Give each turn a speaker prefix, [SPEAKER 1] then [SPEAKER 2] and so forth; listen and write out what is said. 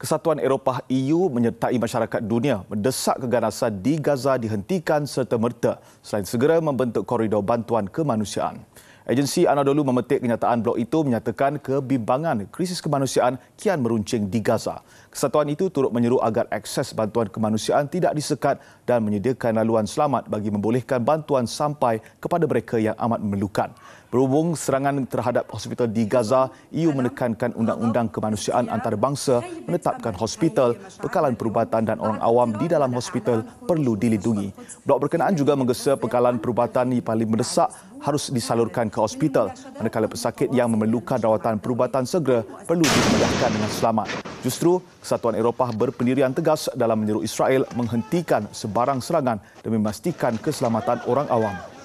[SPEAKER 1] Kesatuan Eropah EU menyertai masyarakat dunia mendesak keganasan di Gaza dihentikan serta merta selain segera membentuk koridor bantuan kemanusiaan. Agensi Anadolu memetik kenyataan blok itu menyatakan kebimbangan krisis kemanusiaan kian meruncing di Gaza. Kesatuan itu turut menyeru agar akses bantuan kemanusiaan tidak disekat dan menyediakan laluan selamat bagi membolehkan bantuan sampai kepada mereka yang amat memerlukan. Berhubung serangan terhadap hospital di Gaza, EU menekankan undang-undang kemanusiaan antarabangsa menetapkan hospital, bekalan perubatan dan orang awam di dalam hospital perlu dilindungi. Blok berkenaan juga menggesa bekalan perubatan yang paling mendesak harus disalurkan ke hospital manakala pesakit yang memerlukan rawatan perubatan segera perlu dipindahkan dengan selamat. Justru, Kesatuan Eropah berpendirian tegas dalam menyeru Israel menghentikan sebarang serangan demi memastikan keselamatan orang awam.